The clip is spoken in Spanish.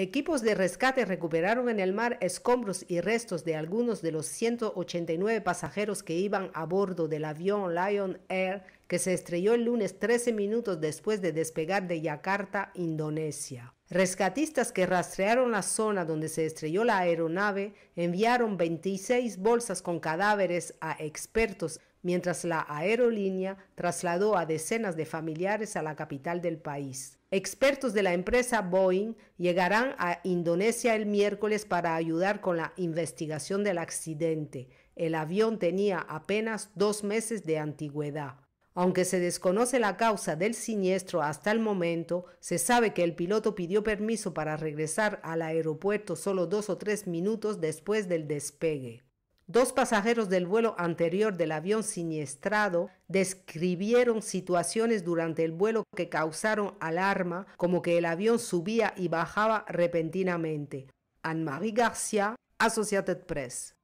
Equipos de rescate recuperaron en el mar escombros y restos de algunos de los 189 pasajeros que iban a bordo del avión Lion Air que se estrelló el lunes 13 minutos después de despegar de Yakarta, Indonesia. Rescatistas que rastrearon la zona donde se estrelló la aeronave enviaron 26 bolsas con cadáveres a expertos mientras la aerolínea trasladó a decenas de familiares a la capital del país. Expertos de la empresa Boeing llegarán a Indonesia el miércoles para ayudar con la investigación del accidente. El avión tenía apenas dos meses de antigüedad. Aunque se desconoce la causa del siniestro hasta el momento, se sabe que el piloto pidió permiso para regresar al aeropuerto solo dos o tres minutos después del despegue. Dos pasajeros del vuelo anterior del avión siniestrado describieron situaciones durante el vuelo que causaron alarma, como que el avión subía y bajaba repentinamente. Anne-Marie Garcia, Associated Press.